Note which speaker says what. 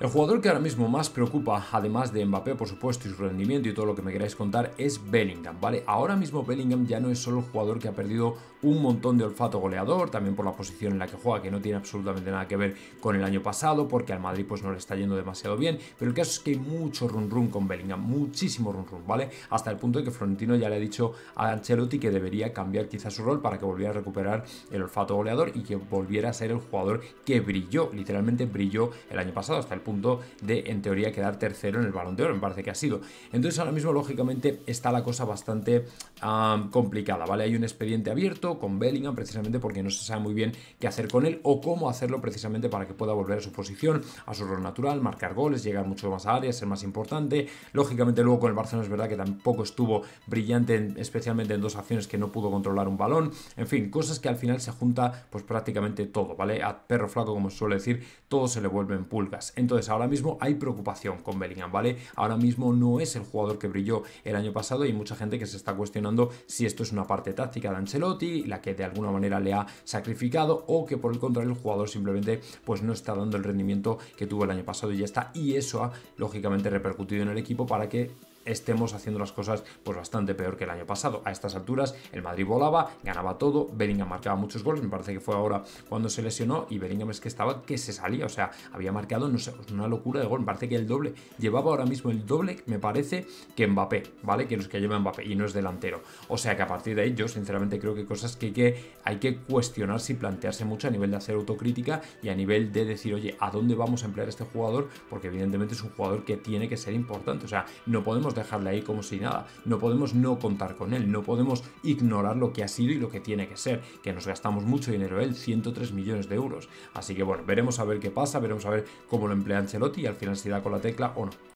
Speaker 1: El jugador que ahora mismo más preocupa, además de Mbappé, por supuesto, y su rendimiento y todo lo que me queráis contar, es Bellingham, ¿vale? Ahora mismo Bellingham ya no es solo el jugador que ha perdido un montón de olfato goleador, también por la posición en la que juega, que no tiene absolutamente nada que ver con el año pasado, porque al Madrid pues no le está yendo demasiado bien, pero el caso es que hay mucho run run con Bellingham, muchísimo run run, ¿vale? Hasta el punto de que Florentino ya le ha dicho a Ancelotti que debería cambiar quizás su rol para que volviera a recuperar el olfato goleador y que volviera a ser el jugador que brilló, literalmente brilló el año pasado, hasta el punto de, en teoría, quedar tercero en el balón de oro, me parece que ha sido. Entonces ahora mismo, lógicamente, está la cosa bastante complicada, ¿vale? Hay un expediente abierto con Bellingham precisamente porque no se sabe muy bien qué hacer con él o cómo hacerlo precisamente para que pueda volver a su posición, a su rol natural, marcar goles, llegar mucho más a área, ser más importante. Lógicamente luego con el Barcelona es verdad que tampoco estuvo brillante, especialmente en dos acciones que no pudo controlar un balón. En fin, cosas que al final se junta pues prácticamente todo, ¿vale? A perro flaco, como suele decir, todo se le vuelve en pulgas. Entonces, entonces ahora mismo hay preocupación con Bellingham, ¿vale? Ahora mismo no es el jugador que brilló el año pasado y hay mucha gente que se está cuestionando si esto es una parte táctica de Ancelotti, la que de alguna manera le ha sacrificado o que por el contrario el jugador simplemente pues no está dando el rendimiento que tuvo el año pasado y ya está. Y eso ha lógicamente repercutido en el equipo para que estemos haciendo las cosas pues bastante peor que el año pasado. A estas alturas el Madrid volaba, ganaba todo, Bellingham marcaba muchos goles, me parece que fue ahora cuando se lesionó y Bellingham es que estaba que se salía, o sea, había marcado no sé, pues, una locura de gol, me parece que el doble, llevaba ahora mismo el doble, me parece, que Mbappé, ¿vale? Que los que lleva Mbappé y no es delantero. O sea que a partir de ahí yo sinceramente creo que cosas que hay que, hay que cuestionar sin plantearse mucho a nivel de hacer autocrítica y a nivel de decir, oye, ¿a dónde vamos a emplear este jugador? Porque evidentemente es un jugador que tiene que ser importante, o sea, no podemos dejarle ahí como si nada, no podemos no contar con él, no podemos ignorar lo que ha sido y lo que tiene que ser, que nos gastamos mucho dinero él, 103 millones de euros. Así que bueno, veremos a ver qué pasa, veremos a ver cómo lo emplea Ancelotti y al final si da con la tecla o no.